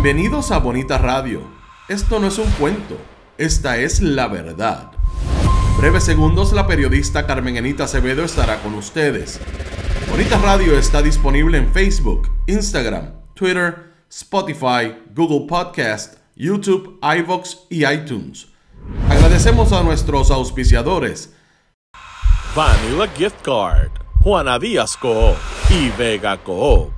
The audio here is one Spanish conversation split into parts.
Bienvenidos a Bonita Radio. Esto no es un cuento, esta es la verdad. Breves segundos, la periodista Carmen Anita Acevedo estará con ustedes. Bonita Radio está disponible en Facebook, Instagram, Twitter, Spotify, Google Podcast, YouTube, iVoox y iTunes. Agradecemos a nuestros auspiciadores. Vanilla Gift Card, Juana Díaz y Vega Coho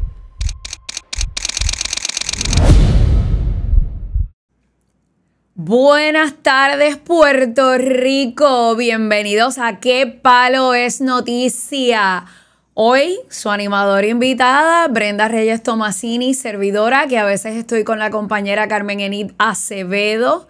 Buenas tardes Puerto Rico, bienvenidos a ¿Qué palo es noticia? Hoy su animadora invitada, Brenda Reyes Tomasini, servidora, que a veces estoy con la compañera Carmen Enid Acevedo.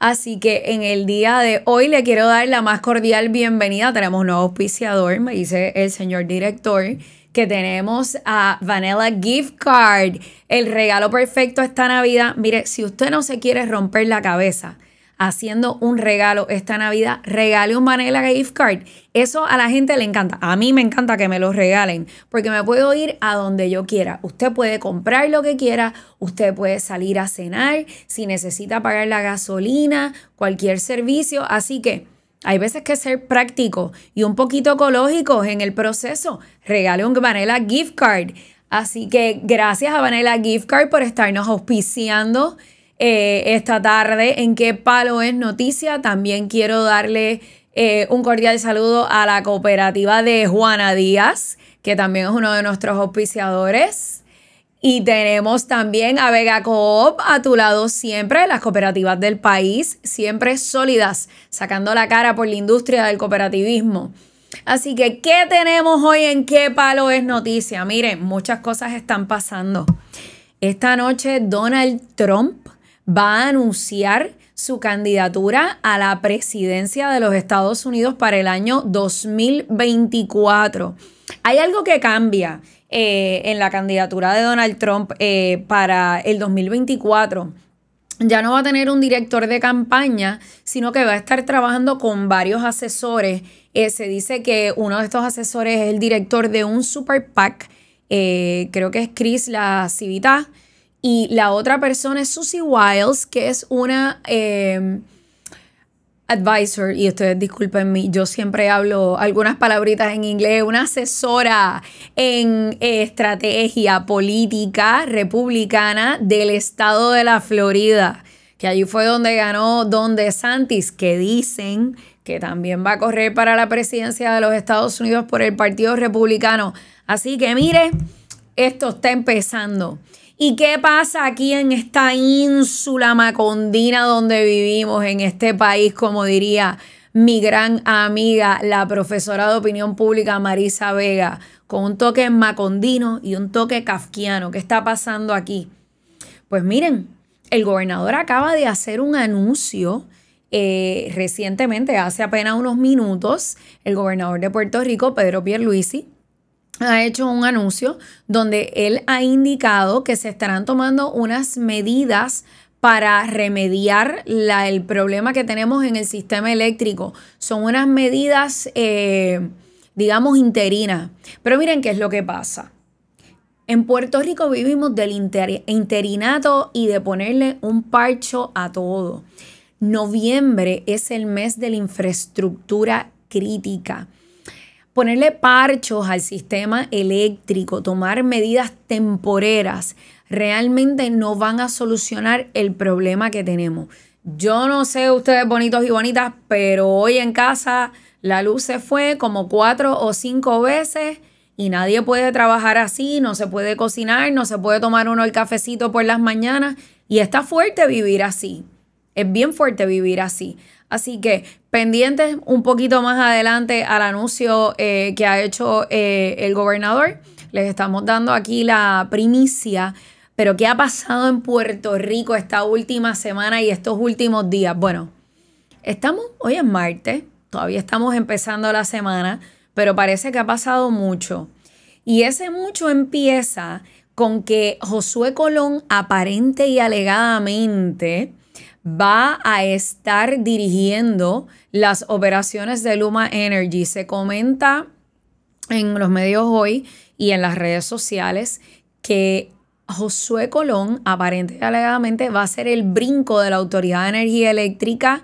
Así que en el día de hoy le quiero dar la más cordial bienvenida. Tenemos un nuevo auspiciador, me dice el señor director que tenemos a Vanilla Gift Card, el regalo perfecto esta Navidad. Mire, si usted no se quiere romper la cabeza haciendo un regalo esta Navidad, regale un Vanilla Gift Card. Eso a la gente le encanta. A mí me encanta que me lo regalen porque me puedo ir a donde yo quiera. Usted puede comprar lo que quiera, usted puede salir a cenar, si necesita pagar la gasolina, cualquier servicio. Así que... Hay veces que ser práctico y un poquito ecológico en el proceso. Regale un Vanilla Gift Card. Así que gracias a Vanela Gift Card por estarnos auspiciando eh, esta tarde en qué palo es noticia. También quiero darle eh, un cordial saludo a la cooperativa de Juana Díaz, que también es uno de nuestros auspiciadores. Y tenemos también a Vega Coop a tu lado siempre, las cooperativas del país, siempre sólidas, sacando la cara por la industria del cooperativismo. Así que, ¿qué tenemos hoy en qué palo es noticia? Miren, muchas cosas están pasando. Esta noche Donald Trump va a anunciar su candidatura a la presidencia de los Estados Unidos para el año 2024. Hay algo que cambia eh, en la candidatura de Donald Trump eh, para el 2024 ya no va a tener un director de campaña, sino que va a estar trabajando con varios asesores. Eh, se dice que uno de estos asesores es el director de un super PAC, creo que es Chris La Civita, y la otra persona es Susie Wiles, que es una advisor, y ustedes disculpen, yo siempre hablo algunas palabritas en inglés, una asesora en estrategia política republicana del estado de la Florida, que allí fue donde ganó Don DeSantis, que dicen que también va a correr para la presidencia de los Estados Unidos por el Partido Republicano. Así que mire, esto está empezando. ¿Y qué pasa aquí en esta ínsula macondina donde vivimos, en este país, como diría mi gran amiga, la profesora de opinión pública Marisa Vega, con un toque macondino y un toque kafkiano? ¿Qué está pasando aquí? Pues miren, el gobernador acaba de hacer un anuncio eh, recientemente, hace apenas unos minutos, el gobernador de Puerto Rico, Pedro Pierluisi, ha hecho un anuncio donde él ha indicado que se estarán tomando unas medidas para remediar el problema que tenemos en el sistema eléctrico. Son unas medidas, eh, digamos, interinas. Pero miren qué es lo que pasa. En Puerto Rico vivimos del interinato y de ponerle un parcho a todo. Noviembre es el mes de la infraestructura crítica ponerle parchos al sistema eléctrico, tomar medidas temporeras, realmente no van a solucionar el problema que tenemos. Yo no sé ustedes bonitos y bonitas, pero hoy en casa la luz se fue como cuatro o cinco veces y nadie puede trabajar así, no se puede cocinar, no se puede tomar uno el cafecito por las mañanas y está fuerte vivir así. Es bien fuerte vivir así. Así que pendientes un poquito más adelante al anuncio eh, que ha hecho eh, el gobernador. Les estamos dando aquí la primicia. Pero ¿qué ha pasado en Puerto Rico esta última semana y estos últimos días? Bueno, estamos hoy en martes, todavía estamos empezando la semana, pero parece que ha pasado mucho. Y ese mucho empieza con que Josué Colón aparente y alegadamente va a estar dirigiendo las operaciones de Luma Energy. Se comenta en los medios hoy y en las redes sociales que Josué Colón aparentemente alegadamente va a ser el brinco de la Autoridad de Energía Eléctrica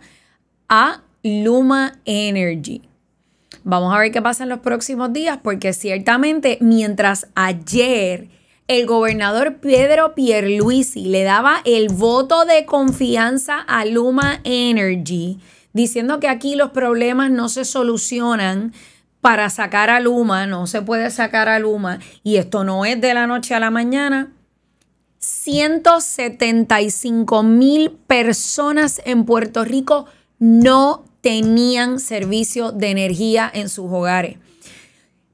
a Luma Energy. Vamos a ver qué pasa en los próximos días porque ciertamente mientras ayer el gobernador Pedro Pierluisi le daba el voto de confianza a Luma Energy, diciendo que aquí los problemas no se solucionan para sacar a Luma, no se puede sacar a Luma, y esto no es de la noche a la mañana. 175 mil personas en Puerto Rico no tenían servicio de energía en sus hogares.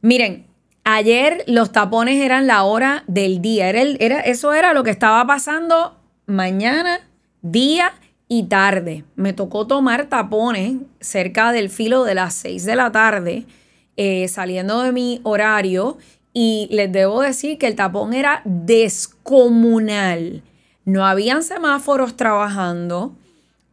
Miren, Ayer los tapones eran la hora del día. Era eso era lo que estaba pasando mañana, día y tarde. Me tocó tomar tapones cerca del filo de las 6 de la tarde, eh, saliendo de mi horario. Y les debo decir que el tapón era descomunal. No habían semáforos trabajando.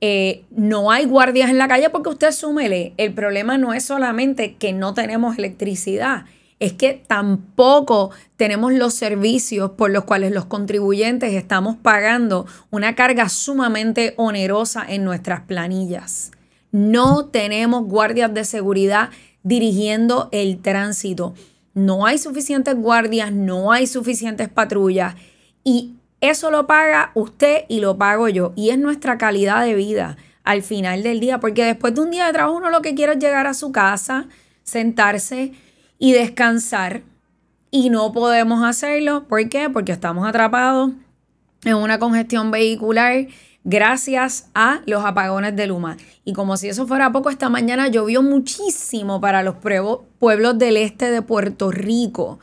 Eh, no hay guardias en la calle porque usted súmele, el problema no es solamente que no tenemos electricidad, es que tampoco tenemos los servicios por los cuales los contribuyentes estamos pagando una carga sumamente onerosa en nuestras planillas. No tenemos guardias de seguridad dirigiendo el tránsito. No hay suficientes guardias, no hay suficientes patrullas y eso lo paga usted y lo pago yo y es nuestra calidad de vida al final del día, porque después de un día de trabajo uno lo que quiere es llegar a su casa, sentarse, y descansar. Y no podemos hacerlo. ¿Por qué? Porque estamos atrapados en una congestión vehicular gracias a los apagones de Luma. Y como si eso fuera poco, esta mañana llovió muchísimo para los pueblos del este de Puerto Rico.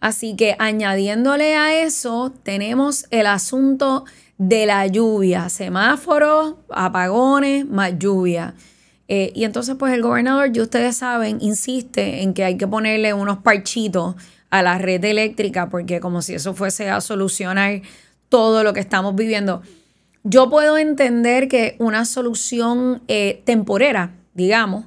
Así que añadiéndole a eso, tenemos el asunto de la lluvia, semáforos, apagones, más lluvia. Eh, y entonces, pues el gobernador, ya ustedes saben, insiste en que hay que ponerle unos parchitos a la red eléctrica, porque como si eso fuese a solucionar todo lo que estamos viviendo. Yo puedo entender que una solución eh, temporera, digamos,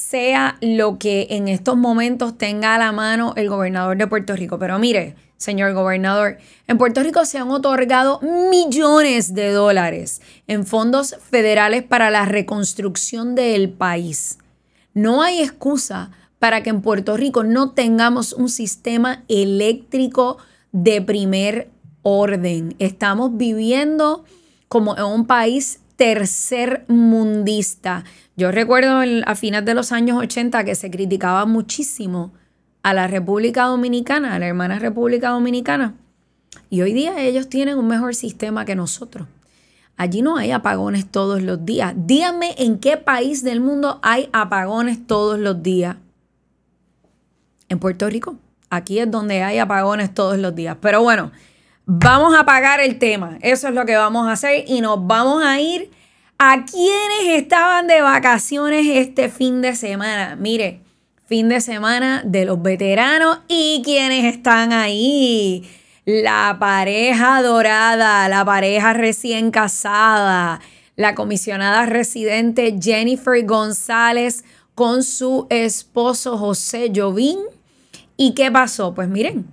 sea lo que en estos momentos tenga a la mano el gobernador de Puerto Rico. Pero mire, señor gobernador, en Puerto Rico se han otorgado millones de dólares en fondos federales para la reconstrucción del país. No hay excusa para que en Puerto Rico no tengamos un sistema eléctrico de primer orden. Estamos viviendo como en un país tercer mundista. Yo recuerdo a finales de los años 80 que se criticaba muchísimo a la República Dominicana, a la hermana República Dominicana. Y hoy día ellos tienen un mejor sistema que nosotros. Allí no hay apagones todos los días. Díganme en qué país del mundo hay apagones todos los días. En Puerto Rico. Aquí es donde hay apagones todos los días. Pero bueno, Vamos a apagar el tema. Eso es lo que vamos a hacer y nos vamos a ir a quienes estaban de vacaciones este fin de semana. Mire, fin de semana de los veteranos y quienes están ahí. La pareja dorada, la pareja recién casada, la comisionada residente Jennifer González con su esposo José Jovín. ¿Y qué pasó? Pues miren,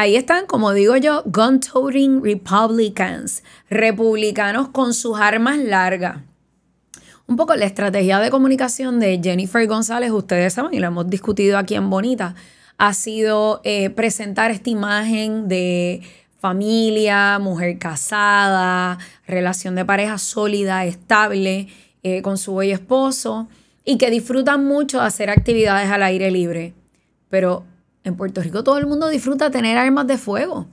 ahí están, como digo yo, gun-toting Republicans, republicanos con sus armas largas. Un poco la estrategia de comunicación de Jennifer González, ustedes saben, y lo hemos discutido aquí en Bonita, ha sido eh, presentar esta imagen de familia, mujer casada, relación de pareja sólida, estable, eh, con su hoy esposo, y que disfrutan mucho de hacer actividades al aire libre. Pero en Puerto Rico todo el mundo disfruta tener armas de fuego.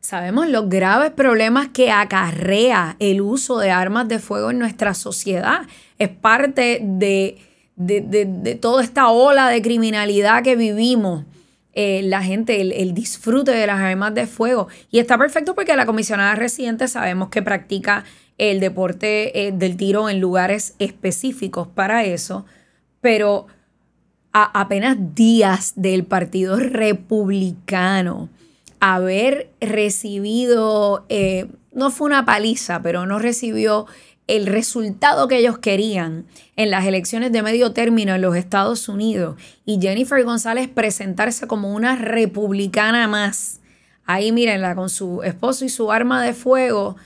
Sabemos los graves problemas que acarrea el uso de armas de fuego en nuestra sociedad. Es parte de, de, toda esta ola de criminalidad que vivimos. Eh, la gente, el, disfrute de las armas de fuego. Y está perfecto porque la comisionada residente sabemos que practica el deporte eh, del tiro en lugares específicos para eso. Pero apenas días del Partido Republicano haber recibido, eh, no fue una paliza, pero no recibió el resultado que ellos querían en las elecciones de medio término en los Estados Unidos y Jennifer González presentarse como una republicana más. Ahí mírenla con su esposo y su arma de fuego.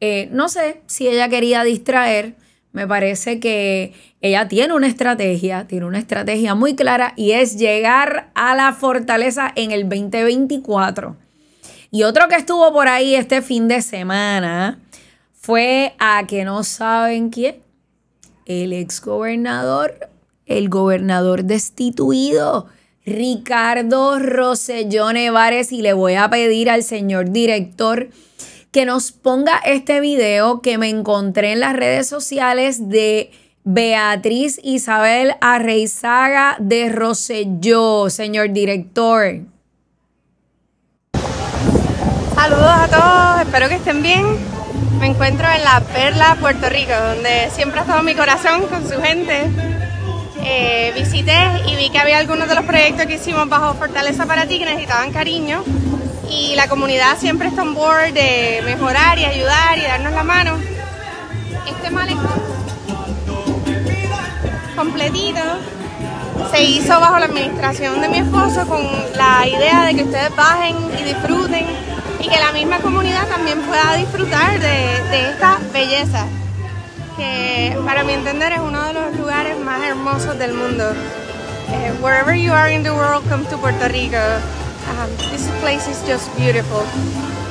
Eh, no sé si ella quería distraer me parece que ella tiene una estrategia, tiene una estrategia muy clara y es llegar a la fortaleza en el 2024. Y otro que estuvo por ahí este fin de semana fue a que no saben quién, el exgobernador, el gobernador destituido, Ricardo Rosellón Evarez, y le voy a pedir al señor director que nos ponga este video que me encontré en las redes sociales de Beatriz Isabel Arreizaga de Rosselló, señor director. Saludos a todos, espero que estén bien. Me encuentro en La Perla, Puerto Rico, donde siempre ha estado mi corazón con su gente. Eh, visité y vi que había algunos de los proyectos que hicimos bajo Fortaleza para ti que necesitaban cariño y la comunidad siempre está on board de mejorar y ayudar y darnos la mano. Este malecón completito se hizo bajo la administración de mi esposo con la idea de que ustedes bajen y disfruten y que la misma comunidad también pueda disfrutar de, esta belleza que para mi entender es uno de los lugares más hermosos del mundo. Eh, wherever you are in the world, come to Puerto Rico this place is just beautiful.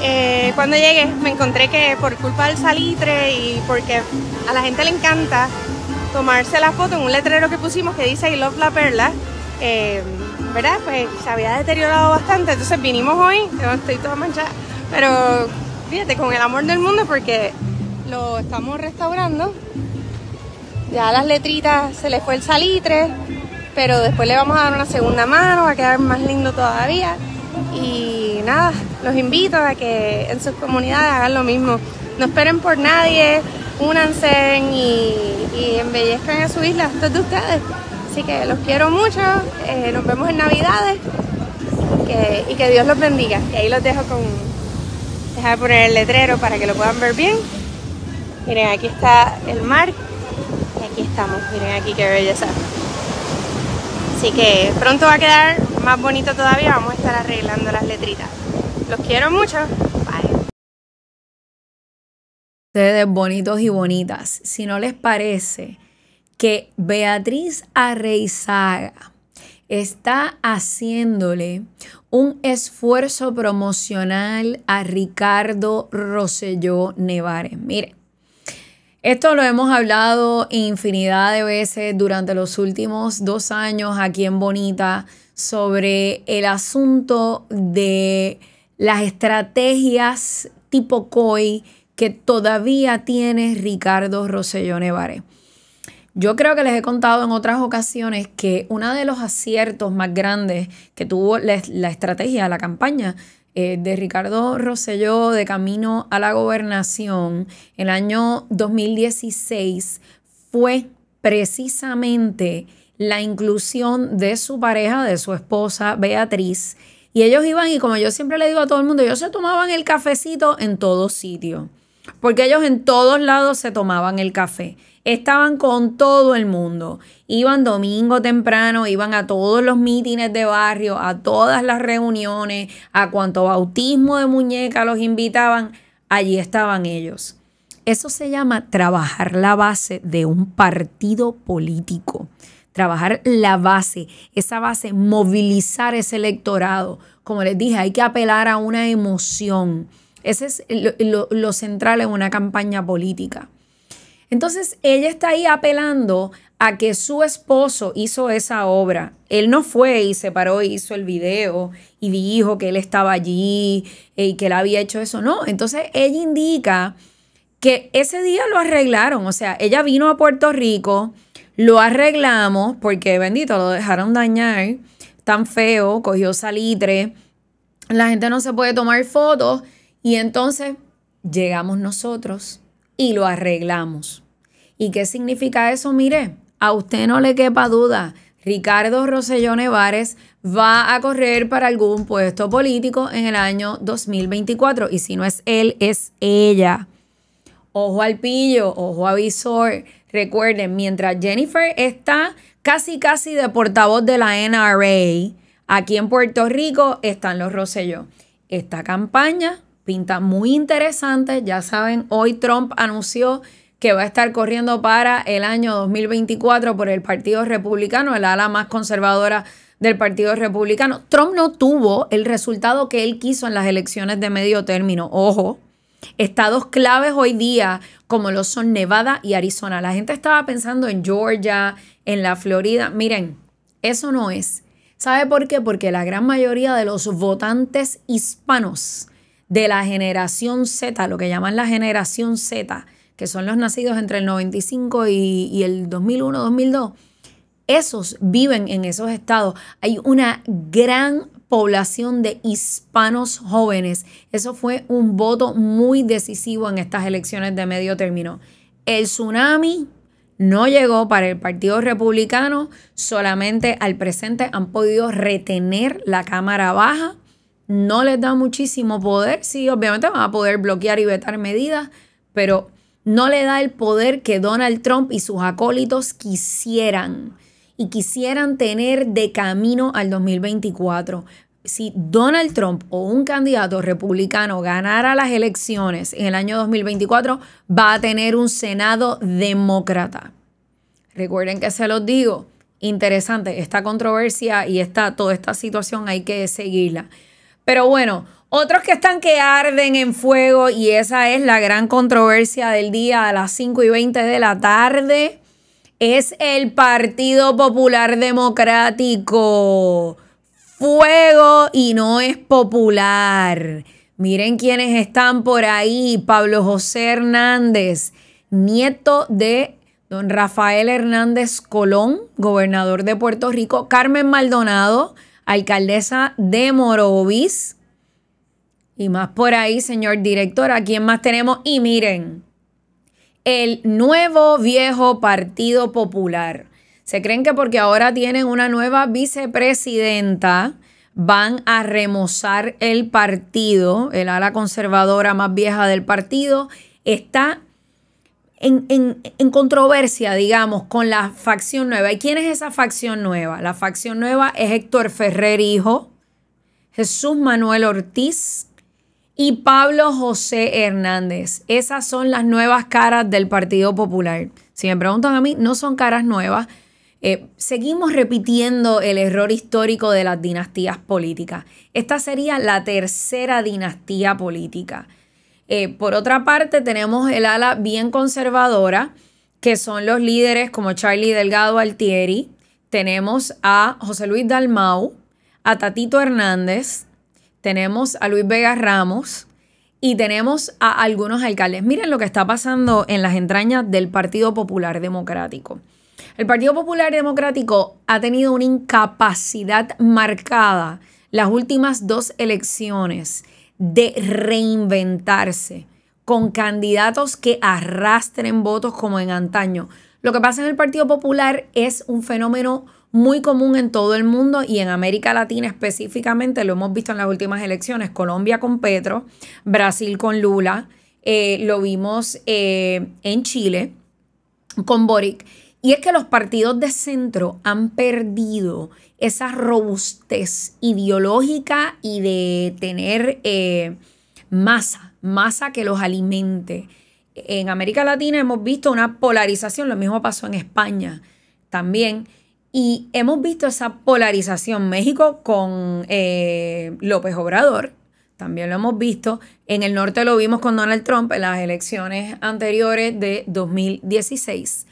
Eh, cuando llegué me encontré que por culpa del salitre y porque a la gente le encanta tomarse la foto en un letrero que pusimos que dice I love la perla, eh, ¿verdad? Pues se había deteriorado bastante, entonces vinimos hoy, estoy toda manchada, pero fíjate, con el amor del mundo porque lo estamos restaurando. Ya las letritas se les fue el salitre, pero después le vamos a dar una segunda mano, va a quedar más lindo todavía. Y nada, los invito a que en sus comunidades hagan lo mismo. No esperen por nadie, únanse y, embellezcan a su isla, esto de ustedes. Así que los quiero mucho, eh, nos vemos en Navidades y que Dios los bendiga. Y ahí los dejo con... de poner el letrero para que lo puedan ver bien. Miren, aquí está el mar y aquí estamos. Miren aquí qué belleza. Así que pronto va a quedar más bonito todavía, vamos a estar arreglando las letritas. Los quiero mucho. Bye. Ustedes bonitos y bonitas, si no les parece que Beatriz Arreizaga está haciéndole un esfuerzo promocional a Ricardo Rosselló Nevares. Miren. Esto lo hemos hablado infinidad de veces durante los últimos dos años aquí en Bonita sobre el asunto de las estrategias tipo COI que todavía tiene Ricardo Rosselló Nevare. Yo creo que les he contado en otras ocasiones que uno de los aciertos más grandes que tuvo la, la estrategia, la campaña eh, de Ricardo Rosselló de camino a la gobernación, el año 2016, fue precisamente la inclusión de su pareja, de su esposa Beatriz. Y ellos iban y como yo siempre le digo a todo el mundo, ellos se tomaban el cafecito en todo sitio porque ellos en todos lados se tomaban el café. Estaban con todo el mundo. Iban domingo temprano, iban a todos los mítines de barrio, a todas las reuniones, a cuanto bautismo de muñeca los invitaban, allí estaban ellos. Eso se llama trabajar la base de un partido político. Trabajar la base, esa base, movilizar ese electorado. Como les dije, hay que apelar a una emoción ese es lo, central en una campaña política. Entonces ella está ahí apelando a que su esposo hizo esa obra. Él no fue y se paró y hizo el video y dijo que él estaba allí eh, y que él había hecho eso. No, entonces ella indica que ese día lo arreglaron. O sea, ella vino a Puerto Rico, lo arreglamos porque, bendito, lo dejaron dañar tan feo, cogió salitre. La gente no se puede tomar fotos y entonces llegamos nosotros y lo arreglamos. ¿Y qué significa eso? Mire, a usted no le quepa duda. Ricardo Rosselló Nevares va a correr para algún puesto político en el año 2024. Y si no es él, es ella. Ojo al pillo, ojo a visor. Recuerden, mientras Jennifer está casi casi de portavoz de la NRA, aquí en Puerto Rico están los Roselló. Esta campaña pinta muy interesante. Ya saben, hoy Trump anunció que va a estar corriendo para el año 2024 por el Partido Republicano, el ala más conservadora del Partido Republicano. Trump no tuvo el resultado que él quiso en las elecciones de medio término. Ojo, estados claves hoy día como lo son Nevada y Arizona. La gente estaba pensando en Georgia, en la Florida. Miren, eso no es. ¿Sabe por qué? Porque la gran mayoría de los votantes hispanos de la generación Z, lo que llaman la generación Z, que son los nacidos entre el 95 y, el 2001-2002, esos viven en esos estados. Hay una gran población de hispanos jóvenes. Eso fue un voto muy decisivo en estas elecciones de medio término. El tsunami no llegó para el Partido Republicano, solamente al presente han podido retener la Cámara Baja no les da muchísimo poder. Sí, obviamente van a poder bloquear y vetar medidas, pero no le da el poder que Donald Trump y sus acólitos quisieran y quisieran tener de camino al 2024. Si Donald Trump o un candidato republicano ganara las elecciones en el año 2024, va a tener un Senado demócrata. Recuerden que se los digo, interesante, esta controversia y toda esta situación hay que seguirla. Pero bueno, otros que están que arden en fuego y esa es la gran controversia del día a las 5 y 20 de la tarde es el Partido Popular Democrático. Fuego y no es popular. Miren quiénes están por ahí. Pablo José Hernández, nieto de don Rafael Hernández Colón, gobernador de Puerto Rico. Carmen Maldonado, alcaldesa de Morovis. Y más por ahí, señor director, ¿a quién más tenemos? Y miren, el nuevo viejo Partido Popular. Se creen que porque ahora tienen una nueva vicepresidenta, van a remozar el partido, el ala conservadora más vieja del partido, está en, controversia, digamos, con la facción nueva. ¿Y quién es esa facción nueva? La facción nueva es Héctor Ferrer Hijo, Jesús Manuel Ortiz y Pablo José Hernández. Esas son las nuevas caras del Partido Popular. Si me preguntan a mí, no son caras nuevas. Eh, seguimos repitiendo el error histórico de las dinastías políticas. Esta sería la tercera dinastía política. Eh, por otra parte, tenemos el ala bien conservadora, que son los líderes como Charlie Delgado Altieri. Tenemos a José Luis Dalmau, a Tatito Hernández, tenemos a Luis Vega Ramos y tenemos a algunos alcaldes. Miren lo que está pasando en las entrañas del Partido Popular Democrático. El Partido Popular Democrático ha tenido una incapacidad marcada las últimas dos elecciones de reinventarse con candidatos que arrastren votos como en antaño. Lo que pasa en el Partido Popular es un fenómeno muy común en todo el mundo y en América Latina específicamente, lo hemos visto en las últimas elecciones, Colombia con Petro, Brasil con Lula, eh, lo vimos eh, en Chile con Boric y es que los partidos de centro han perdido esa robustez ideológica y de tener eh, masa, masa que los alimente. En América Latina hemos visto una polarización, lo mismo pasó en España también. Y hemos visto esa polarización. México con eh, López Obrador, también lo hemos visto. En el norte lo vimos con Donald Trump en las elecciones anteriores de 2016.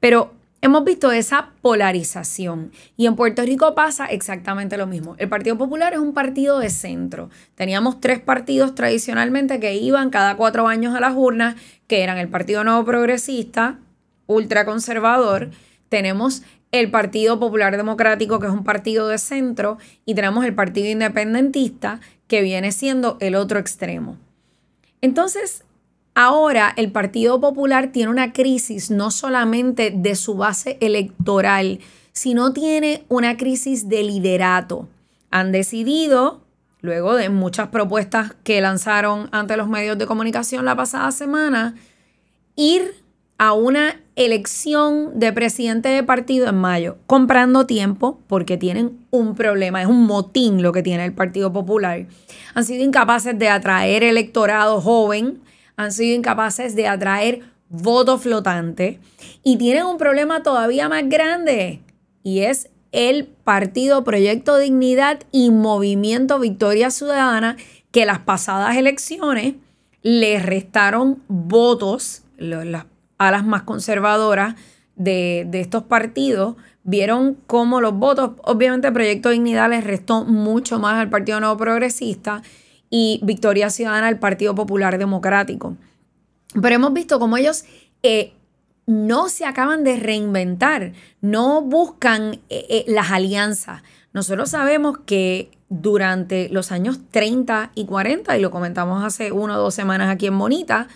Pero hemos visto esa polarización y en Puerto Rico pasa exactamente lo mismo. El Partido Popular es un partido de centro. Teníamos tres partidos tradicionalmente que iban cada cuatro años a las urnas, que eran el Partido Nuevo Progresista, ultraconservador, tenemos el Partido Popular Democrático, que es un partido de centro, y tenemos el Partido Independentista, que viene siendo el otro extremo. Entonces, Ahora el Partido Popular tiene una crisis no solamente de su base electoral, sino tiene una crisis de liderato. Han decidido, luego de muchas propuestas que lanzaron ante los medios de comunicación la pasada semana, ir a una elección de presidente de partido en mayo, comprando tiempo porque tienen un problema, es un motín lo que tiene el Partido Popular. Han sido incapaces de atraer electorado joven han sido incapaces de atraer voto flotante y tienen un problema todavía más grande y es el partido Proyecto Dignidad y Movimiento Victoria Ciudadana que las pasadas elecciones les restaron votos, a las más conservadoras de, estos partidos, vieron cómo los votos, obviamente Proyecto Dignidad les restó mucho más al Partido Nuevo Progresista y Victoria Ciudadana el Partido Popular Democrático. Pero hemos visto cómo ellos eh, no se acaban de reinventar, no buscan eh, eh, las alianzas. Nosotros sabemos que durante los años 30 y 40, y lo comentamos hace una o dos semanas aquí en Bonita,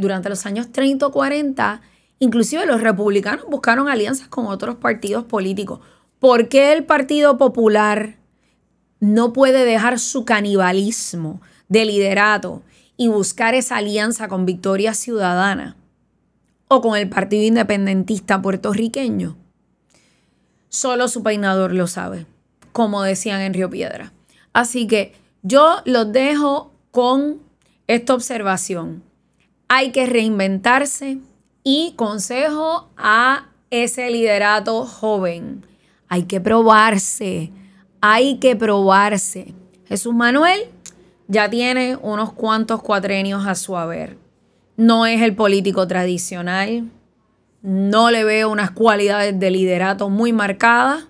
durante los años 30 o 40, inclusive los republicanos buscaron alianzas con otros partidos políticos. ¿Por qué el Partido Popular no puede dejar su canibalismo de liderato y buscar esa alianza con Victoria Ciudadana o con el Partido Independentista puertorriqueño. Solo su peinador lo sabe, como decían en Río Piedra. Así que yo los dejo con esta observación. Hay que reinventarse y consejo a ese liderato joven. Hay que probarse hay que probarse. Jesús Manuel ya tiene unos cuantos cuatrenios a su haber. No es el político tradicional. No le veo unas cualidades de liderato muy marcadas.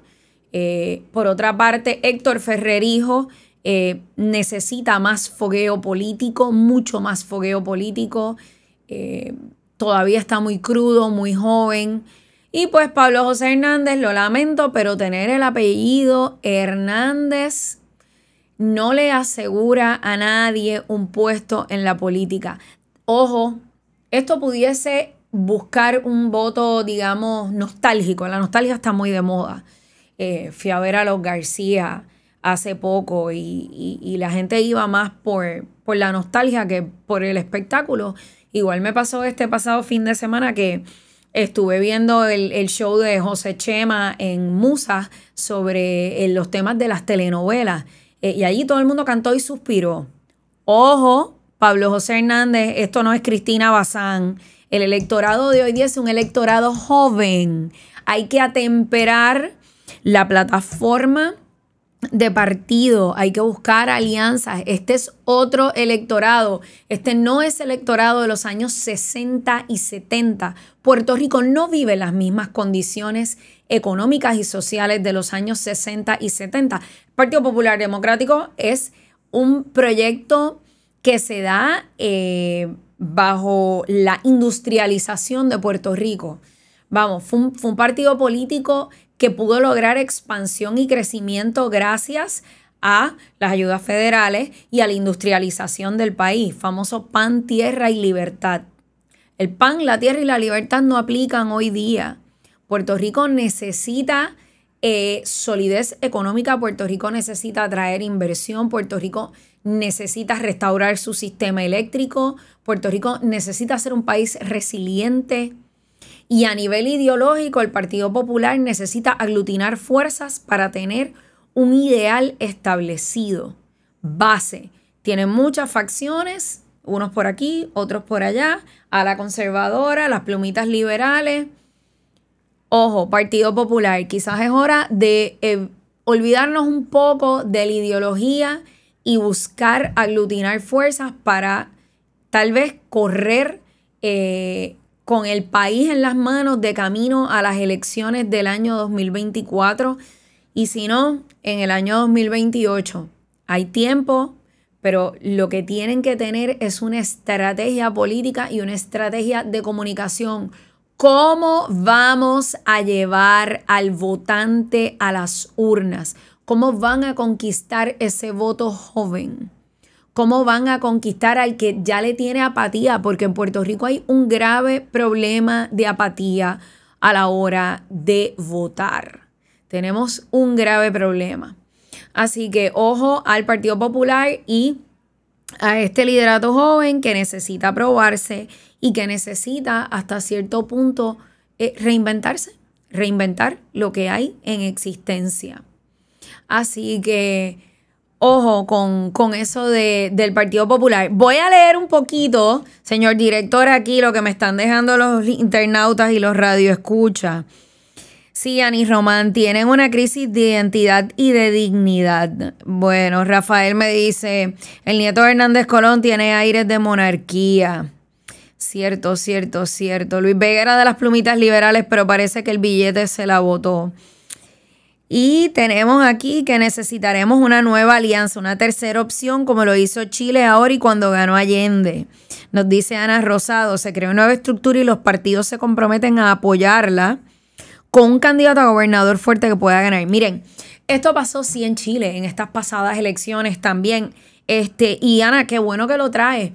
Eh, por otra parte, Héctor Ferrerijo eh, necesita más fogueo político, mucho más fogueo político. Eh, todavía está muy crudo, muy joven. Y pues Pablo José Hernández, lo lamento, pero tener el apellido Hernández no le asegura a nadie un puesto en la política. Ojo, esto pudiese buscar un voto, digamos, nostálgico. La nostalgia está muy de moda. Eh, fui a ver a los García hace poco y, y la gente iba más por, por la nostalgia que por el espectáculo. Igual me pasó este pasado fin de semana que Estuve viendo el, show de José Chema en Musa sobre eh, los temas de las telenovelas. Eh, y allí todo el mundo cantó y suspiró. Ojo, Pablo José Hernández, esto no es Cristina Bazán. El electorado de hoy día es un electorado joven. Hay que atemperar la plataforma de partido, hay que buscar alianzas. Este es otro electorado. Este no es electorado de los años 60 y 70. Puerto Rico no vive las mismas condiciones económicas y sociales de los años 60 y 70. Partido Popular Democrático es un proyecto que se da eh, bajo la industrialización de Puerto Rico. Vamos, fue un partido político que pudo lograr expansión y crecimiento gracias a las ayudas federales y a la industrialización del país, famoso pan, tierra y libertad. El pan, la tierra y la libertad no aplican hoy día. Puerto Rico necesita eh, solidez económica, Puerto Rico necesita atraer inversión, Puerto Rico necesita restaurar su sistema eléctrico, Puerto Rico necesita ser un país resiliente, y a nivel ideológico, el Partido Popular necesita aglutinar fuerzas para tener un ideal establecido, base. Tiene muchas facciones, unos por aquí, otros por allá, a la conservadora, las plumitas liberales. Ojo, Partido Popular, quizás es hora de eh, olvidarnos un poco de la ideología y buscar aglutinar fuerzas para tal vez correr eh, con el país en las manos de camino a las elecciones del año 2024 y si no, en el año 2028. Hay tiempo, pero lo que tienen que tener es una estrategia política y una estrategia de comunicación. ¿Cómo vamos a llevar al votante a las urnas? ¿Cómo van a conquistar ese voto joven? cómo van a conquistar al que ya le tiene apatía, porque en Puerto Rico hay un grave problema de apatía a la hora de votar. Tenemos un grave problema. Así que ojo al Partido Popular y a este liderato joven que necesita probarse y que necesita hasta cierto punto eh, reinventarse, reinventar lo que hay en existencia. Así que ojo con, eso del Partido Popular. Voy a leer un poquito, señor director, aquí lo que me están dejando los internautas y los radioescuchas. Sí, Ani Román, tienen una crisis de identidad y de dignidad. Bueno, Rafael me dice, el nieto Hernández Colón tiene aires de monarquía. Cierto, cierto, cierto. Luis Vega era de las plumitas liberales, pero parece que el billete se la votó. Y tenemos aquí que necesitaremos una nueva alianza, una tercera opción, como lo hizo Chile ahora y cuando ganó Allende. Nos dice Ana Rosado, se creó una nueva estructura y los partidos se comprometen a apoyarla con un candidato a gobernador fuerte que pueda ganar. Miren, esto pasó sí en Chile, en estas pasadas elecciones también. Este, y Ana, qué bueno que lo trae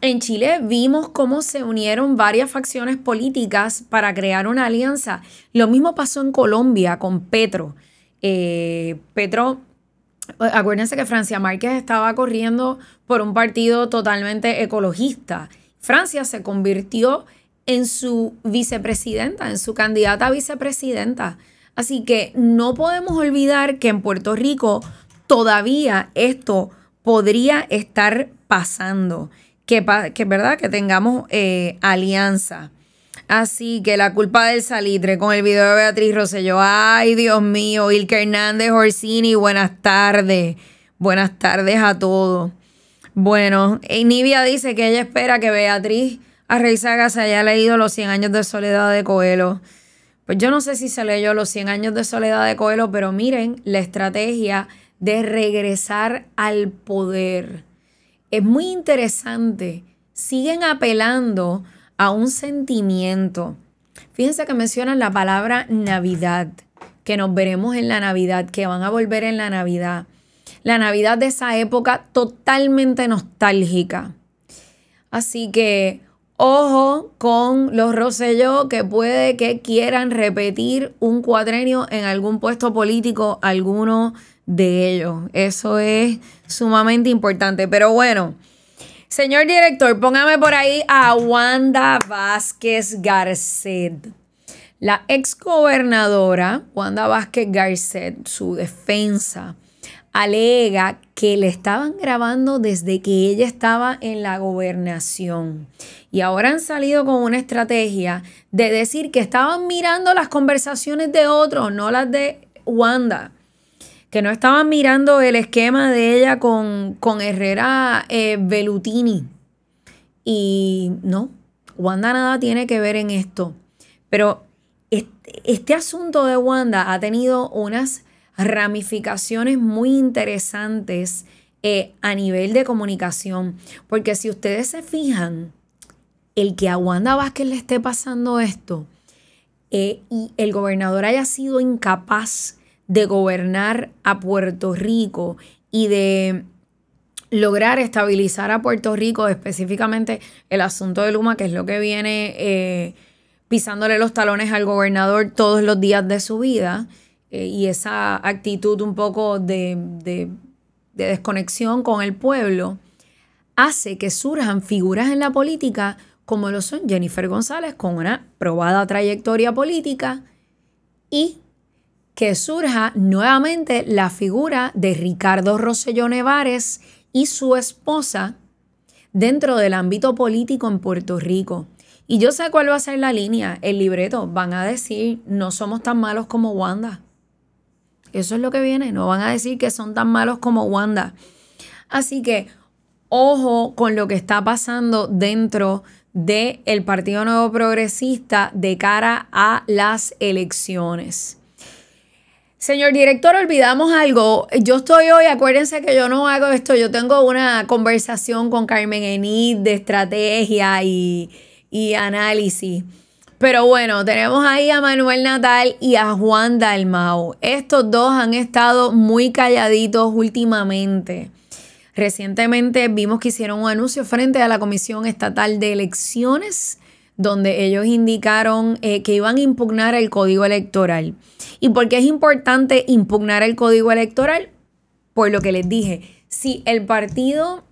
en Chile vimos cómo se unieron varias facciones políticas para crear una alianza. Lo mismo pasó en Colombia con Petro. Eh, Petro, eh, acuérdense que Francia Márquez estaba corriendo por un partido totalmente ecologista. Francia se convirtió en su vicepresidenta, en su candidata a vicepresidenta. Así que no podemos olvidar que en Puerto Rico todavía esto podría estar pasando que, es verdad que tengamos eh, alianza. Así que la culpa del salitre con el video de Beatriz Rosselló. Ay, Dios mío, Ilka Hernández Orsini, buenas tardes. Buenas tardes a todos. Bueno, eh, Nivia dice que ella espera que Beatriz Arreizaga se haya leído Los 100 años de soledad de Coelho. Pues yo no sé si se leyó Los 100 años de soledad de Coelho, pero miren la estrategia de regresar al poder es muy interesante, siguen apelando a un sentimiento. Fíjense que mencionan la palabra Navidad, que nos veremos en la Navidad, que van a volver en la Navidad. La Navidad de esa época totalmente nostálgica. Así que Ojo con los Roselló que puede que quieran repetir un cuadrenio en algún puesto político, alguno de ellos. Eso es sumamente importante. Pero bueno, señor director, póngame por ahí a Wanda Vázquez Garcet. La exgobernadora Wanda Vázquez Garcet, su defensa alega que le estaban grabando desde que ella estaba en la gobernación. Y ahora han salido con una estrategia de decir que estaban mirando las conversaciones de otros, no las de Wanda. Que no estaban mirando el esquema de ella con, Herrera eh, Y no, Wanda nada tiene que ver en esto. Pero este asunto de Wanda ha tenido unas ramificaciones muy interesantes eh, a nivel de comunicación, porque si ustedes se fijan, el que a Wanda Vázquez le esté pasando esto eh, y el gobernador haya sido incapaz de gobernar a Puerto Rico y de lograr estabilizar a Puerto Rico, específicamente el asunto de Luma, que es lo que viene eh, pisándole los talones al gobernador todos los días de su vida, eh, y esa actitud un poco de, desconexión con el pueblo hace que surjan figuras en la política como lo son Jennifer González con una probada trayectoria política y que surja nuevamente la figura de Ricardo Rosselló Nevares y su esposa dentro del ámbito político en Puerto Rico. Y yo sé cuál va a ser la línea, el libreto. Van a decir, no somos tan malos como Wanda. Eso es lo que viene. No van a decir que son tan malos como Wanda. Así que ojo con lo que está pasando dentro del el Partido Nuevo Progresista de cara a las elecciones. Señor director, olvidamos algo. Yo estoy hoy, acuérdense que yo no hago esto, yo tengo una conversación con Carmen Enid de estrategia y, y análisis. Pero bueno, tenemos ahí a Manuel Natal y a Juan Dalmau. Estos dos han estado muy calladitos últimamente. Recientemente vimos que hicieron un anuncio frente a la Comisión Estatal de Elecciones, donde ellos indicaron eh, que iban a impugnar el código electoral. ¿Y por qué es importante impugnar el código electoral? Por lo que les dije, si el Partido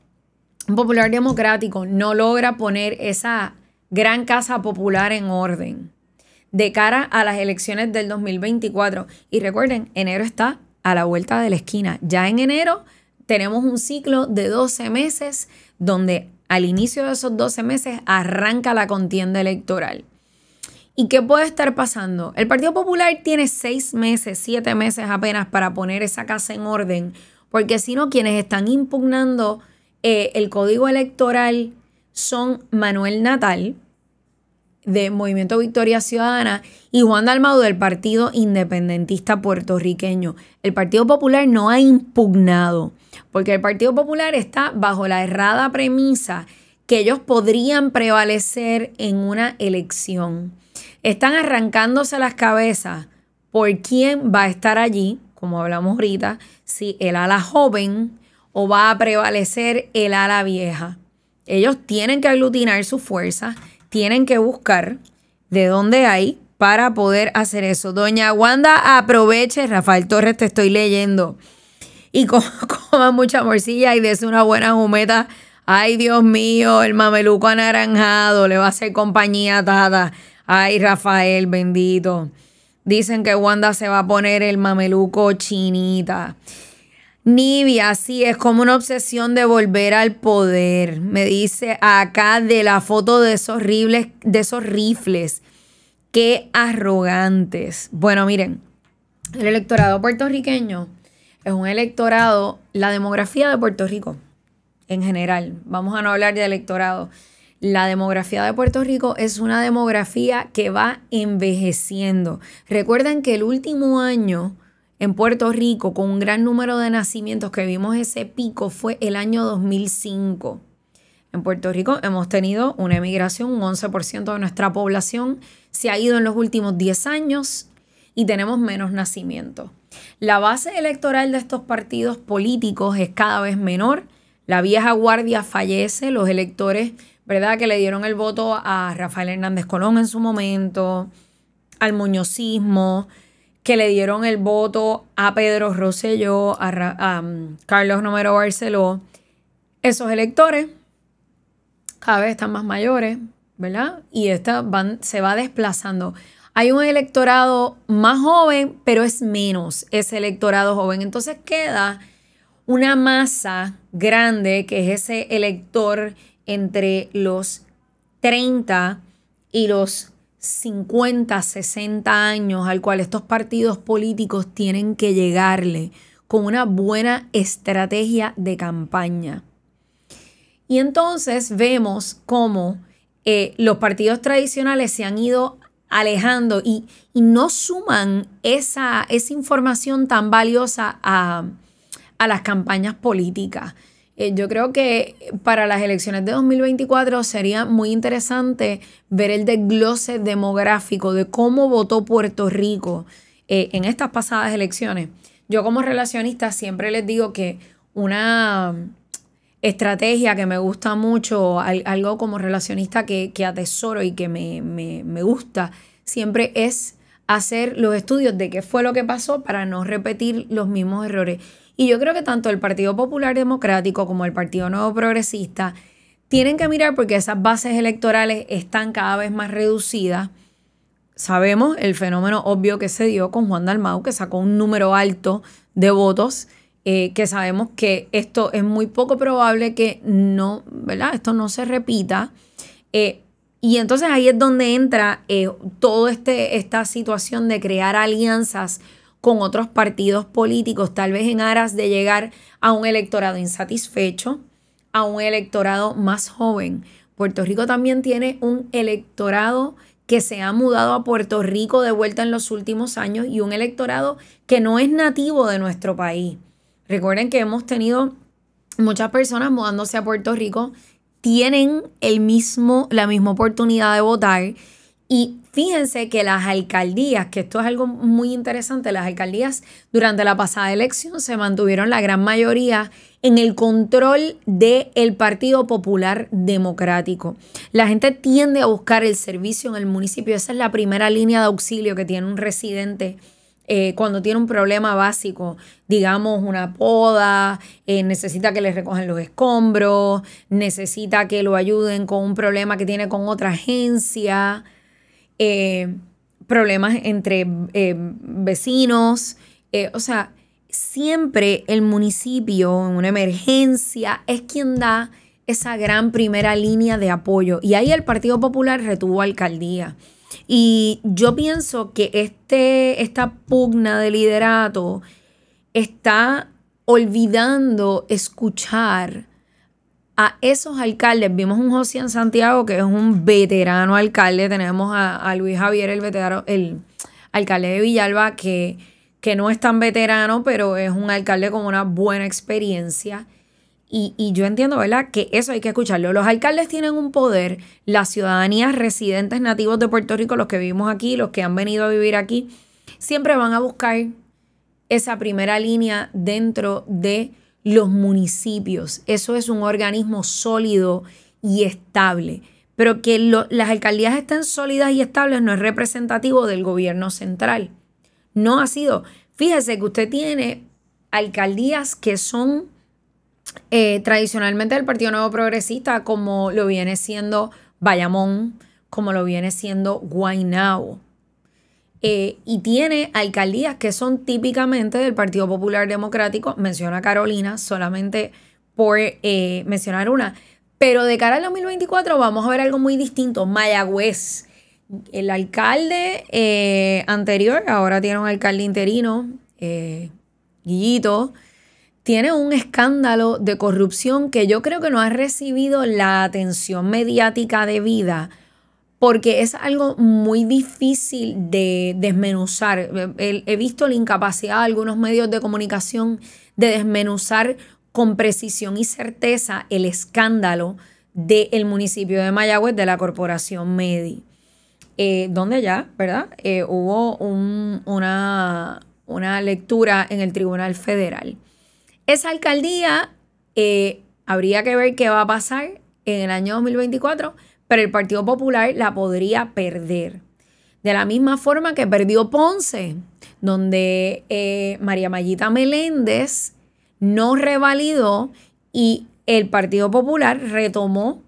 Popular Democrático no logra poner esa Gran Casa Popular en orden de cara a las elecciones del 2024. Y recuerden, enero está a la vuelta de la esquina. Ya en enero tenemos un ciclo de 12 meses donde al inicio de esos 12 meses arranca la contienda electoral. ¿Y qué puede estar pasando? El Partido Popular tiene seis meses, siete meses apenas para poner esa casa en orden, porque si no, quienes están impugnando eh, el código electoral son Manuel Natal, de Movimiento Victoria Ciudadana y Juan Dalmau del Partido Independentista Puertorriqueño. El Partido Popular no ha impugnado, porque el Partido Popular está bajo la errada premisa que ellos podrían prevalecer en una elección. Están arrancándose las cabezas por quién va a estar allí, como hablamos ahorita, si el ala joven o va a prevalecer el ala vieja. Ellos tienen que aglutinar sus fuerzas tienen que buscar de dónde hay para poder hacer eso. Doña Wanda, aproveche, Rafael Torres, te estoy leyendo. Y coma, coma mucha morcilla y des una buena jumeta. Ay, Dios mío, el mameluco anaranjado le va a hacer compañía atada. Ay, Rafael, bendito. Dicen que Wanda se va a poner el mameluco chinita. Nibia, sí, es como una obsesión de volver al poder. Me dice acá de la foto de esos, horribles de esos rifles. Qué arrogantes. Bueno, miren, el electorado puertorriqueño es un electorado, la demografía de Puerto Rico en general, vamos a no hablar de electorado. La demografía de Puerto Rico es una demografía que va envejeciendo. Recuerden que el último año en Puerto Rico con un gran número de nacimientos que vimos ese pico fue el año 2005. En Puerto Rico hemos tenido una emigración, un 11% de nuestra población se ha ido en los últimos 10 años y tenemos menos nacimientos. La base electoral de estos partidos políticos es cada vez menor. La vieja guardia fallece, los electores, ¿verdad?, que le dieron el voto a Rafael Hernández Colón en su momento, al muñozismo, que le dieron el voto a Pedro Rosselló, a, mm, Carlos Romero Barceló, esos electores cada vez están más mayores, ¿verdad? Y esta se va desplazando. Hay un electorado más joven, pero es menos ese electorado joven. Entonces queda una masa grande que es ese elector entre los 30 y los 50, 60 años al cual estos partidos políticos tienen que llegarle con una buena estrategia de campaña. Y entonces vemos cómo eh, los partidos tradicionales se han ido alejando y, no suman esa, información tan valiosa a, a las campañas políticas. Eh, yo creo que para las elecciones de 2024 sería muy interesante ver el desglose demográfico de cómo votó Puerto Rico eh, en estas pasadas elecciones. Yo como relacionista siempre les digo que una estrategia que me gusta mucho, algo como relacionista que, atesoro y que me, me gusta, siempre es hacer los estudios de qué fue lo que pasó para no repetir los mismos errores. Y yo creo que tanto el Partido Popular Democrático como el Partido Nuevo Progresista tienen que mirar porque esas bases electorales están cada vez más reducidas. Sabemos el fenómeno obvio que se dio con Juan Dalmau, que sacó un número alto de votos, eh, que sabemos que esto es muy poco probable que no, ¿verdad? Esto no se repita. Eh, y entonces ahí es donde entra eh, toda este, esta situación de crear alianzas con otros partidos políticos, tal vez en aras de llegar a un electorado insatisfecho, a un electorado más joven. Puerto Rico también tiene un electorado que se ha mudado a Puerto Rico de vuelta en los últimos años y un electorado que no es nativo de nuestro país. Recuerden que hemos tenido muchas personas mudándose a Puerto Rico, tienen el mismo, la misma oportunidad de votar y fíjense que las alcaldías, que esto es algo muy interesante, las alcaldías durante la pasada elección se mantuvieron la gran mayoría en el control del Partido Popular Democrático. La gente tiende a buscar el servicio en el municipio, esa es la primera línea de auxilio que tiene un residente. Eh, cuando tiene un problema básico, digamos una poda, eh, necesita que le recojan los escombros, necesita que lo ayuden con un problema que tiene con otra agencia, eh, problemas entre eh, vecinos, eh, o sea, siempre el municipio en una emergencia es quien da esa gran primera línea de apoyo. Y ahí el Partido Popular retuvo alcaldía. Y yo pienso que este, esta pugna de liderato está olvidando escuchar a esos alcaldes. Vimos un José en Santiago que es un veterano alcalde. Tenemos a, Luis Javier, el veterano, el alcalde de Villalba, que, que, no es tan veterano, pero es un alcalde con una buena experiencia. Y, y yo entiendo, ¿verdad?, que eso hay que escucharlo. Los alcaldes tienen un poder, las ciudadanías residentes nativos de Puerto Rico, los que vivimos aquí, los que han venido a vivir aquí, siempre van a buscar esa primera línea dentro de los municipios. Eso es un organismo sólido y estable. Pero que las alcaldías estén sólidas y estables no es representativo del gobierno central. No ha sido. Fíjese que usted tiene alcaldías que son eh, tradicionalmente del Partido Nuevo Progresista, como lo viene siendo Bayamón, como lo viene siendo Guaynabo. Eh, y tiene alcaldías que son típicamente del Partido Popular Democrático. Menciona Carolina solamente por eh, mencionar una. Pero de cara al 2024 vamos a ver algo muy distinto. Mayagüez, el alcalde eh, anterior, ahora tiene un alcalde interino, Guillito, tiene un escándalo de corrupción que yo creo que no ha recibido la atención mediática debida porque es algo muy difícil de desmenuzar. He visto la incapacidad de algunos medios de comunicación de desmenuzar con precisión y certeza el escándalo del municipio de Mayagüez de la corporación Medi, eh, donde ya, ¿verdad? Eh, hubo una, una, lectura en el Tribunal Federal. Esa alcaldía eh, habría que ver qué va a pasar en el año 2024 pero el Partido Popular la podría perder. De la misma forma que perdió Ponce, donde eh, María Mayita Meléndez no revalidó y el Partido Popular retomó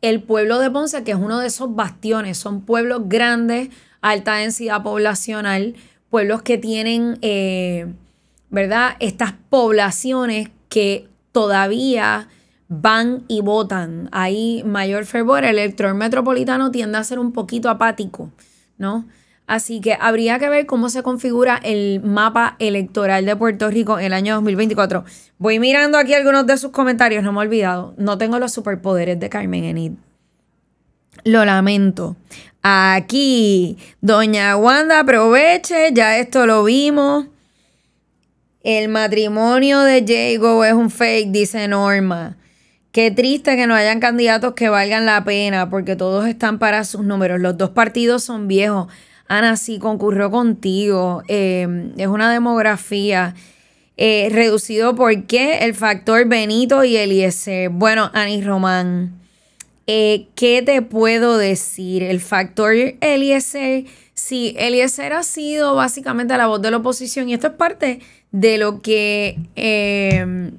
el pueblo de Ponce, que es uno de esos bastiones, son pueblos grandes, alta densidad poblacional, pueblos que tienen, eh, ¿verdad? Estas poblaciones que todavía van y votan. ahí mayor fervor. El elector metropolitano tiende a ser un poquito apático, ¿no? Así que habría que ver cómo se configura el mapa electoral de Puerto Rico en el año 2024. Voy mirando aquí algunos de sus comentarios, no me he olvidado. No tengo los superpoderes de Carmen Enid. Lo lamento. Aquí, doña Wanda, aproveche, ya esto lo vimos. El matrimonio de Jago es un fake, dice Norma. Qué triste que no hayan candidatos que valgan la pena, porque todos están para sus números. Los dos partidos son viejos. Ana, sí, concurrió contigo. Em, es una demografía eh, reducido porque el factor Benito y Eliezer. Bueno, Ani Román, eh, ¿qué te puedo decir? El factor Eliezer, sí, Eliezer ha sido básicamente la voz de la oposición y esto es parte de lo que em,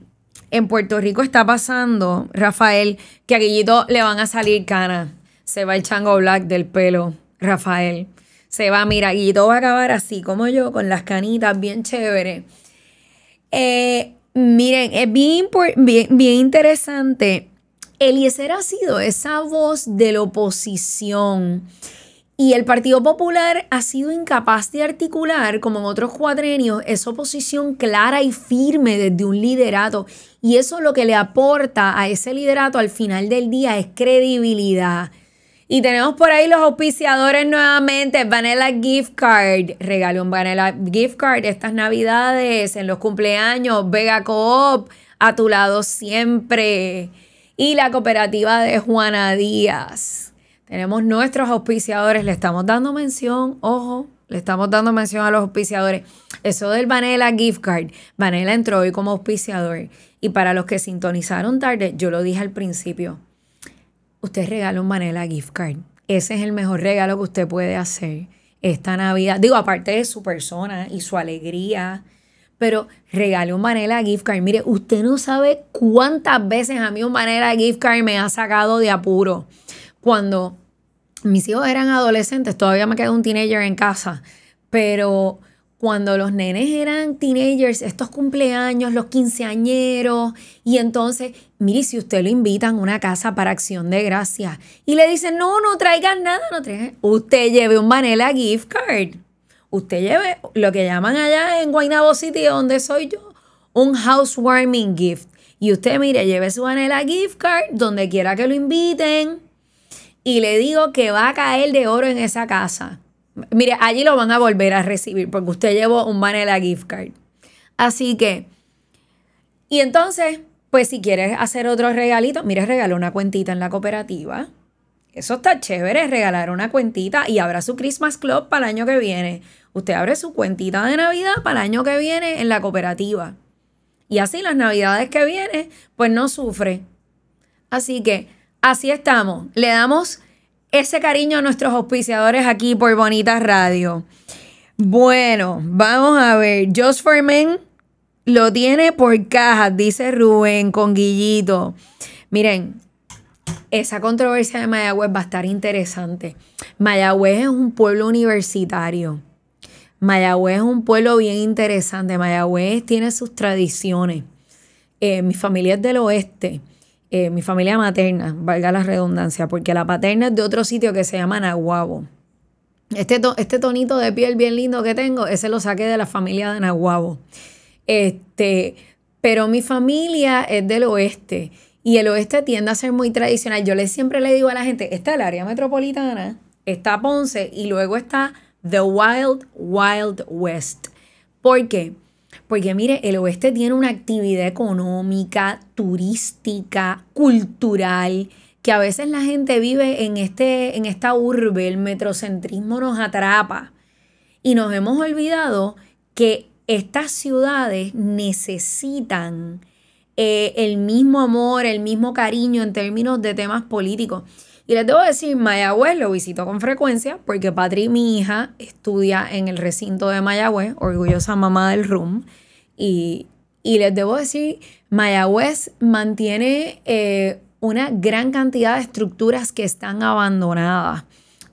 en Puerto Rico está pasando, Rafael, que a Guillito le van a salir canas. Se va el chango black del pelo, Rafael. Se va, mira, Guillito va a acabar así como yo, con las canitas bien chévere. Eh, miren, es bien, bien, bien interesante. Eliezer ha sido esa voz de la oposición. Y el Partido Popular ha sido incapaz de articular, como en otros cuadrenios, esa oposición clara y firme desde un liderato. Y eso lo que le aporta a ese liderato al final del día es credibilidad. Y tenemos por ahí los auspiciadores nuevamente, Vanilla Gift Card, regalo un Vanilla Gift Card estas navidades, en los cumpleaños, Vega Coop, a tu lado siempre. Y la cooperativa de Juana Díaz. Tenemos nuestros auspiciadores, le estamos dando mención, ojo, le estamos dando mención a los auspiciadores. Eso del Vanilla Gift Card. Vanilla entró hoy como auspiciador. Y para los que sintonizaron tarde, yo lo dije al principio, usted regala un Manela Gift Card. Ese es el mejor regalo que usted puede hacer esta Navidad. Digo, aparte de su persona y su alegría, pero regale un Manela Gift Card. Mire, usted no sabe cuántas veces a mí un Manela Gift Card me ha sacado de apuro. Cuando mis hijos eran adolescentes, todavía me queda un teenager en casa, pero cuando los nenes eran teenagers, estos cumpleaños, los quinceañeros, y entonces, mire, si usted lo invita a una casa para acción de gracias y le dicen, no, no traigan nada, no traigan, usted lleve un Vanilla Gift Card. Usted lleve lo que llaman allá en Guaynabo City, donde soy yo, un housewarming gift. Y usted, mire, lleve su Vanilla Gift Card donde quiera que lo inviten. Y le digo que va a caer de oro en esa casa Mire, allí lo van a volver a recibir porque usted llevó un la Gift Card. Así que, y entonces, pues si quieres hacer otro regalito, mire, regaló una cuentita en la cooperativa. Eso está chévere, regalar una cuentita y habrá su Christmas Club para el año que viene. Usted abre su cuentita de Navidad para el año que viene en la cooperativa. Y así las Navidades que vienen, pues no sufre. Así que, así estamos. Le damos ese cariño a nuestros auspiciadores aquí por Bonita Radio. Bueno, vamos a ver. Just for lo tiene por cajas, dice Rubén con Guillito. Miren, esa controversia de Mayagüez va a estar interesante. Mayagüez es un pueblo universitario. Mayagüez es un pueblo bien interesante. Mayagüez tiene sus tradiciones. Eh, mi familia es del oeste. Eh, mi familia materna, valga la redundancia, porque la paterna es de otro sitio que se llama Nahuabo. Este, este tonito de piel bien lindo que tengo, ese lo saqué de la familia de Nahuabo. Este, pero mi familia es del oeste y el oeste tiende a ser muy tradicional. Yo le, siempre le digo a la gente, está el área metropolitana, está Ponce y luego está The Wild Wild West. ¿Por qué? Porque mire, el oeste tiene una actividad económica, turística, cultural, que a veces la gente vive en, este, en esta urbe, el metrocentrismo nos atrapa. Y nos hemos olvidado que estas ciudades necesitan eh, el mismo amor, el mismo cariño en términos de temas políticos. Y les debo decir, Mayagüez lo visito con frecuencia porque Patri, mi hija, estudia en el recinto de Mayagüez, orgullosa mamá del RUM. Y, les debo decir, Mayagüez mantiene eh, una gran cantidad de estructuras que están abandonadas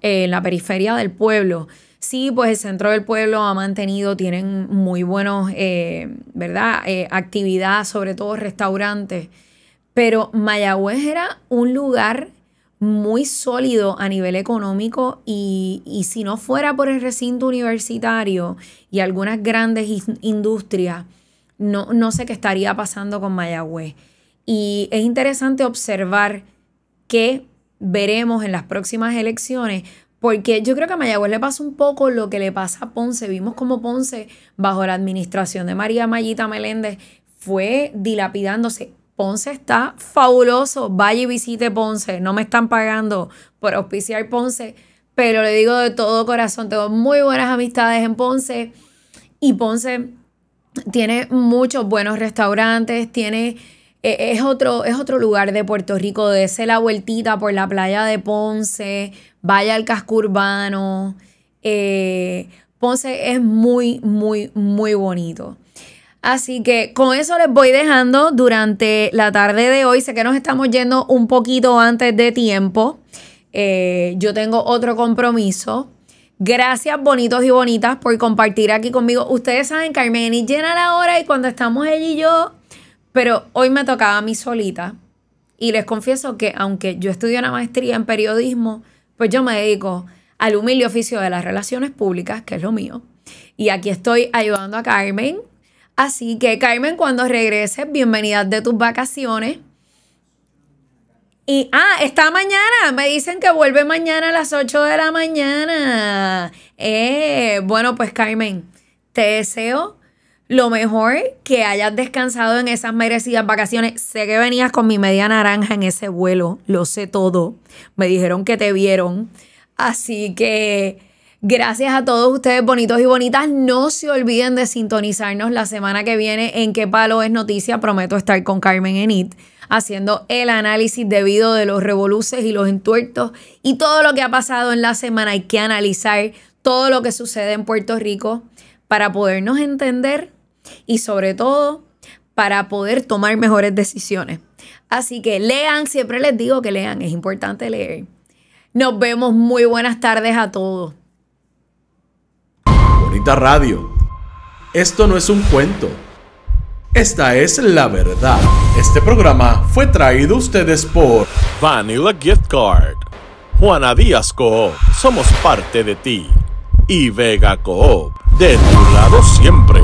eh, en la periferia del pueblo. Sí, pues el centro del pueblo ha mantenido, tienen muy buenos, eh, ¿verdad? actividad, sobre todo restaurantes. Pero Mayagüez era un lugar muy sólido a nivel económico y, si no fuera por el recinto universitario y algunas grandes industrias, no, no sé qué estaría pasando con Mayagüez. Y es interesante observar qué veremos en las próximas elecciones, porque yo creo que a Mayagüez le pasa un poco lo que le pasa a Ponce. Vimos como Ponce, bajo la administración de María Mayita Meléndez, fue dilapidándose Ponce está fabuloso. Vaya y visite Ponce. No me están pagando por auspiciar Ponce, pero le digo de todo corazón, tengo muy buenas amistades en Ponce y Ponce tiene muchos buenos restaurantes, tiene e, es otro es otro lugar de Puerto Rico, dese la vueltita por la playa de Ponce, vaya al casco urbano. Eh, Ponce es muy muy muy bonito. Así que con eso les voy dejando durante la tarde de hoy. Sé que nos estamos yendo un poquito antes de tiempo. Eh, yo tengo otro compromiso. Gracias, bonitos y bonitas, por compartir aquí conmigo. Ustedes saben, Carmen y llena la hora y cuando estamos ella y yo. Pero hoy me tocaba a mí solita. Y les confieso que, aunque yo estudié una maestría en periodismo, pues yo me dedico al humilde oficio de las relaciones públicas, que es lo mío. Y aquí estoy ayudando a Carmen Así que Carmen, cuando regreses, bienvenidas de tus vacaciones. Y, ah, está mañana. Me dicen que vuelve mañana a las 8 de la mañana. Eh, bueno, pues Carmen, te deseo lo mejor que hayas descansado en esas merecidas vacaciones. Sé que venías con mi media naranja en ese vuelo, lo sé todo. Me dijeron que te vieron. Así que Gracias a todos ustedes bonitos y bonitas. No se olviden de sintonizarnos la semana que viene en qué palo es noticia. Prometo estar con Carmen Enit haciendo el análisis debido de los revoluces y los entuertos y todo lo que ha pasado en la semana. Hay que analizar todo lo que sucede en Puerto Rico para podernos entender y sobre todo para poder tomar mejores decisiones. Así que lean, siempre les digo que lean, es importante leer. Nos vemos muy buenas tardes a todos. Radio. Esto no es un cuento. Esta es la verdad. Este programa fue traído a ustedes por Vanilla Gift Card, Juana Díaz Coop, somos parte de ti, y Vega Coop, de tu lado siempre.